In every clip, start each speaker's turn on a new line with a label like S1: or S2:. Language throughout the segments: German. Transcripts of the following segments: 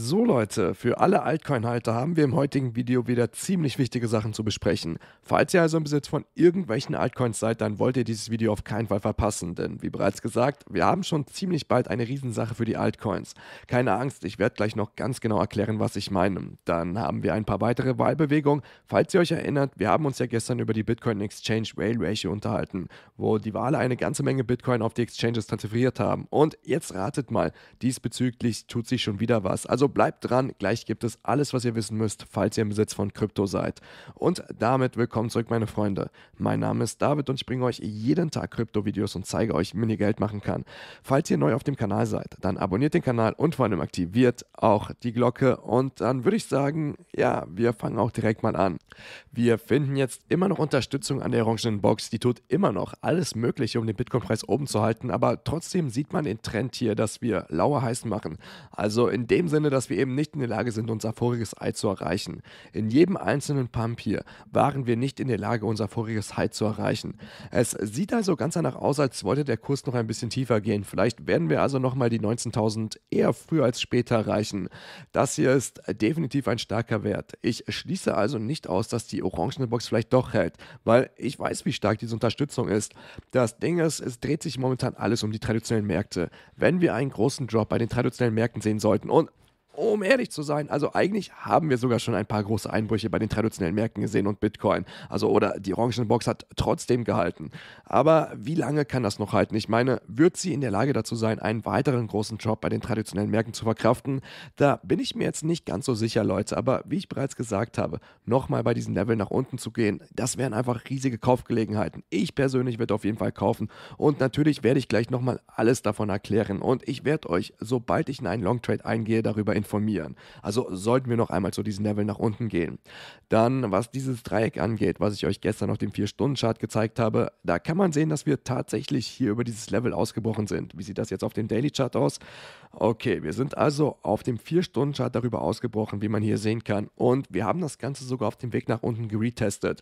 S1: So Leute, für alle Altcoin-Halter haben wir im heutigen Video wieder ziemlich wichtige Sachen zu besprechen. Falls ihr also im Besitz von irgendwelchen Altcoins seid, dann wollt ihr dieses Video auf keinen Fall verpassen, denn wie bereits gesagt, wir haben schon ziemlich bald eine Riesensache für die Altcoins. Keine Angst, ich werde gleich noch ganz genau erklären, was ich meine. Dann haben wir ein paar weitere Wahlbewegungen. Falls ihr euch erinnert, wir haben uns ja gestern über die Bitcoin Exchange Whale Ratio unterhalten, wo die Wale eine ganze Menge Bitcoin auf die Exchanges transferiert haben. Und jetzt ratet mal, diesbezüglich tut sich schon wieder was. Also also bleibt dran, gleich gibt es alles, was ihr wissen müsst, falls ihr im Besitz von Krypto seid. Und damit willkommen zurück, meine Freunde. Mein Name ist David und ich bringe euch jeden Tag Krypto-Videos und zeige euch, wie ihr Geld machen kann. Falls ihr neu auf dem Kanal seid, dann abonniert den Kanal und vor allem aktiviert auch die Glocke. Und dann würde ich sagen, ja, wir fangen auch direkt mal an. Wir finden jetzt immer noch Unterstützung an der orangenen Box. Die tut immer noch alles Mögliche, um den Bitcoin-Preis oben zu halten. Aber trotzdem sieht man den Trend hier, dass wir lauer heiß machen. Also in dem Sinne, dass dass wir eben nicht in der Lage sind, unser voriges Ei zu erreichen. In jedem einzelnen Pump hier waren wir nicht in der Lage, unser voriges High zu erreichen. Es sieht also ganz danach aus, als wollte der Kurs noch ein bisschen tiefer gehen. Vielleicht werden wir also nochmal die 19.000 eher früher als später erreichen. Das hier ist definitiv ein starker Wert. Ich schließe also nicht aus, dass die orangene Box vielleicht doch hält, weil ich weiß, wie stark diese Unterstützung ist. Das Ding ist, es dreht sich momentan alles um die traditionellen Märkte. Wenn wir einen großen Drop bei den traditionellen Märkten sehen sollten und um ehrlich zu sein. Also eigentlich haben wir sogar schon ein paar große Einbrüche bei den traditionellen Märkten gesehen und Bitcoin. Also oder die orangene Box hat trotzdem gehalten. Aber wie lange kann das noch halten? Ich meine, wird sie in der Lage dazu sein, einen weiteren großen Job bei den traditionellen Märkten zu verkraften? Da bin ich mir jetzt nicht ganz so sicher, Leute. Aber wie ich bereits gesagt habe, nochmal bei diesem Level nach unten zu gehen, das wären einfach riesige Kaufgelegenheiten. Ich persönlich werde auf jeden Fall kaufen und natürlich werde ich gleich nochmal alles davon erklären und ich werde euch, sobald ich in einen Long Trade eingehe, darüber informieren informieren. Also sollten wir noch einmal zu diesem Level nach unten gehen. Dann, was dieses Dreieck angeht, was ich euch gestern auf dem 4-Stunden-Chart gezeigt habe, da kann man sehen, dass wir tatsächlich hier über dieses Level ausgebrochen sind. Wie sieht das jetzt auf dem Daily-Chart aus? Okay, wir sind also auf dem 4-Stunden-Chart darüber ausgebrochen, wie man hier sehen kann. Und wir haben das Ganze sogar auf dem Weg nach unten geretestet.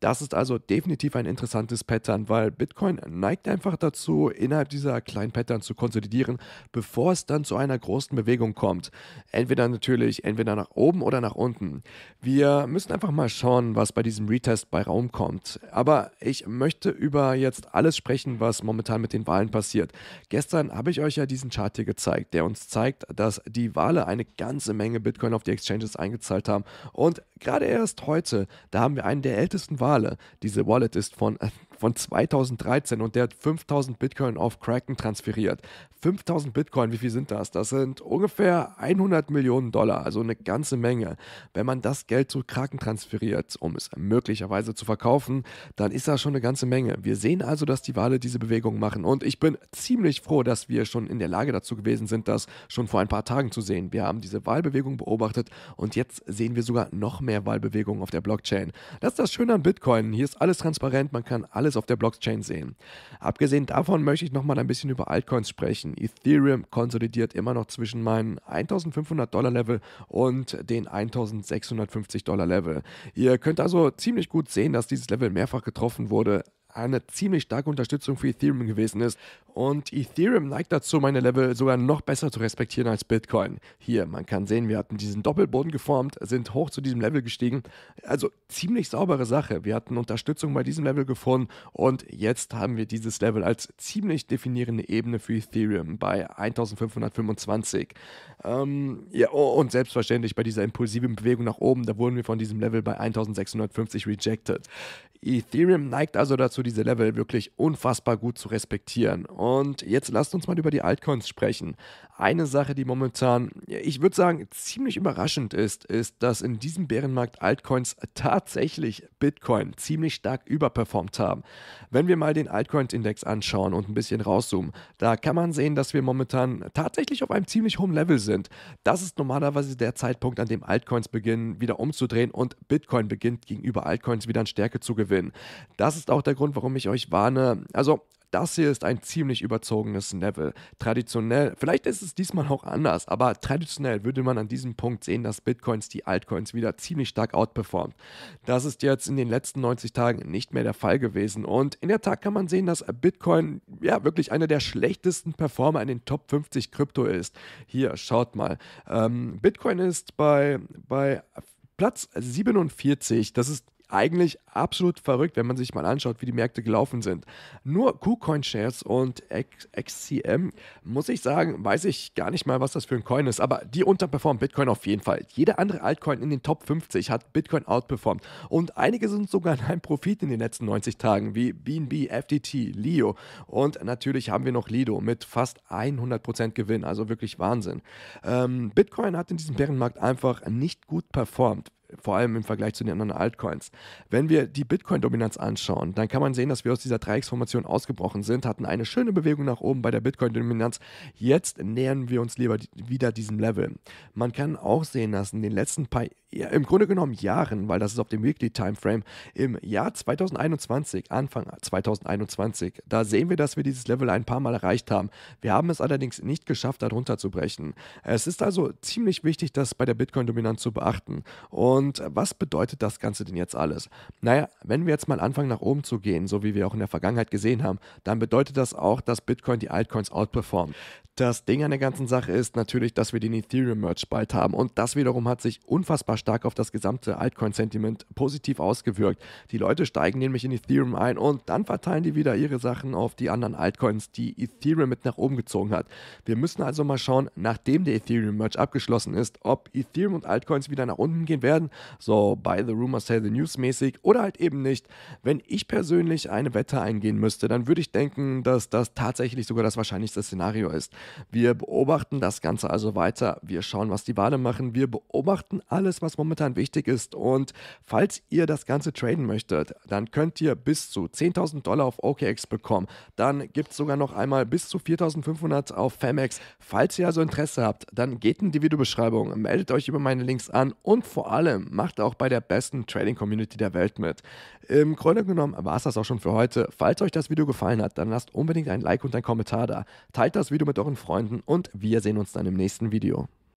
S1: Das ist also definitiv ein interessantes Pattern, weil Bitcoin neigt einfach dazu, innerhalb dieser kleinen Pattern zu konsolidieren, bevor es dann zu einer großen Bewegung kommt. Entweder natürlich, entweder nach oben oder nach unten. Wir müssen einfach mal schauen, was bei diesem Retest bei Raum kommt. Aber ich möchte über jetzt alles sprechen, was momentan mit den Wahlen passiert. Gestern habe ich euch ja diesen Chart hier gezeigt, der uns zeigt, dass die Wale eine ganze Menge Bitcoin auf die Exchanges eingezahlt haben. Und gerade erst heute, da haben wir einen der ältesten Wale. Diese Wallet ist von von 2013 und der hat 5000 Bitcoin auf Kraken transferiert. 5000 Bitcoin, wie viel sind das? Das sind ungefähr 100 Millionen Dollar, also eine ganze Menge. Wenn man das Geld zu Kraken transferiert, um es möglicherweise zu verkaufen, dann ist das schon eine ganze Menge. Wir sehen also, dass die Wale diese Bewegung machen und ich bin ziemlich froh, dass wir schon in der Lage dazu gewesen sind, das schon vor ein paar Tagen zu sehen. Wir haben diese Wahlbewegung beobachtet und jetzt sehen wir sogar noch mehr Wahlbewegungen auf der Blockchain. Das ist das Schöne an Bitcoin. Hier ist alles transparent, man kann alles alles auf der Blockchain sehen. Abgesehen davon möchte ich nochmal ein bisschen über Altcoins sprechen. Ethereum konsolidiert immer noch zwischen meinem 1500 Dollar Level und den 1650 Dollar Level. Ihr könnt also ziemlich gut sehen, dass dieses Level mehrfach getroffen wurde eine ziemlich starke Unterstützung für Ethereum gewesen ist. Und Ethereum neigt dazu, meine Level sogar noch besser zu respektieren als Bitcoin. Hier, man kann sehen, wir hatten diesen Doppelboden geformt, sind hoch zu diesem Level gestiegen. Also ziemlich saubere Sache. Wir hatten Unterstützung bei diesem Level gefunden und jetzt haben wir dieses Level als ziemlich definierende Ebene für Ethereum bei 1525. Ähm, ja, und selbstverständlich bei dieser impulsiven Bewegung nach oben, da wurden wir von diesem Level bei 1650 rejected. Ethereum neigt also dazu, diese Level wirklich unfassbar gut zu respektieren. Und jetzt lasst uns mal über die Altcoins sprechen. Eine Sache, die momentan, ich würde sagen, ziemlich überraschend ist, ist, dass in diesem Bärenmarkt Altcoins tatsächlich Bitcoin ziemlich stark überperformt haben. Wenn wir mal den Altcoin-Index anschauen und ein bisschen rauszoomen, da kann man sehen, dass wir momentan tatsächlich auf einem ziemlich hohen Level sind. Das ist normalerweise der Zeitpunkt, an dem Altcoins beginnen, wieder umzudrehen und Bitcoin beginnt gegenüber Altcoins wieder an Stärke zu gewinnen. Das ist auch der Grund, Grund, warum ich euch warne. Also, das hier ist ein ziemlich überzogenes Level. Traditionell, vielleicht ist es diesmal auch anders, aber traditionell würde man an diesem Punkt sehen, dass Bitcoins die Altcoins wieder ziemlich stark outperformt. Das ist jetzt in den letzten 90 Tagen nicht mehr der Fall gewesen und in der Tat kann man sehen, dass Bitcoin ja wirklich einer der schlechtesten Performer in den Top 50 Krypto ist. Hier, schaut mal. Ähm, Bitcoin ist bei, bei Platz 47, das ist eigentlich absolut verrückt, wenn man sich mal anschaut, wie die Märkte gelaufen sind. Nur KuCoin Shares und XCM, muss ich sagen, weiß ich gar nicht mal, was das für ein Coin ist, aber die unterperformen Bitcoin auf jeden Fall. Jeder andere Altcoin in den Top 50 hat Bitcoin outperformed und einige sind sogar in einem Profit in den letzten 90 Tagen, wie BNB, FTT, Leo und natürlich haben wir noch Lido mit fast 100% Gewinn, also wirklich Wahnsinn. Ähm, Bitcoin hat in diesem Bärenmarkt einfach nicht gut performt vor allem im Vergleich zu den anderen Altcoins. Wenn wir die Bitcoin-Dominanz anschauen, dann kann man sehen, dass wir aus dieser Dreiecksformation ausgebrochen sind, hatten eine schöne Bewegung nach oben bei der Bitcoin-Dominanz. Jetzt nähern wir uns lieber wieder diesem Level. Man kann auch sehen, dass in den letzten paar, ja, im Grunde genommen Jahren, weil das ist auf dem Weekly-Timeframe, im Jahr 2021, Anfang 2021, da sehen wir, dass wir dieses Level ein paar Mal erreicht haben. Wir haben es allerdings nicht geschafft, darunter zu brechen. Es ist also ziemlich wichtig, das bei der Bitcoin-Dominanz zu beachten. Und und was bedeutet das Ganze denn jetzt alles? Naja, wenn wir jetzt mal anfangen nach oben zu gehen, so wie wir auch in der Vergangenheit gesehen haben, dann bedeutet das auch, dass Bitcoin die Altcoins outperformt. Das Ding an der ganzen Sache ist natürlich, dass wir den Ethereum-Merch bald haben und das wiederum hat sich unfassbar stark auf das gesamte Altcoin-Sentiment positiv ausgewirkt. Die Leute steigen nämlich in Ethereum ein und dann verteilen die wieder ihre Sachen auf die anderen Altcoins, die Ethereum mit nach oben gezogen hat. Wir müssen also mal schauen, nachdem der Ethereum-Merch abgeschlossen ist, ob Ethereum und Altcoins wieder nach unten gehen werden so by the rumor say the news mäßig oder halt eben nicht. Wenn ich persönlich eine Wette eingehen müsste, dann würde ich denken, dass das tatsächlich sogar das wahrscheinlichste Szenario ist. Wir beobachten das Ganze also weiter, wir schauen, was die Wale machen, wir beobachten alles, was momentan wichtig ist und falls ihr das Ganze traden möchtet, dann könnt ihr bis zu 10.000 Dollar auf OKX bekommen. Dann gibt es sogar noch einmal bis zu 4.500 auf Femex. Falls ihr also Interesse habt, dann geht in die Videobeschreibung, meldet euch über meine Links an und vor allem macht auch bei der besten Trading Community der Welt mit. Im Grunde genommen war es das auch schon für heute. Falls euch das Video gefallen hat, dann lasst unbedingt ein Like und ein Kommentar da. Teilt das Video mit euren Freunden und wir sehen uns dann im nächsten Video.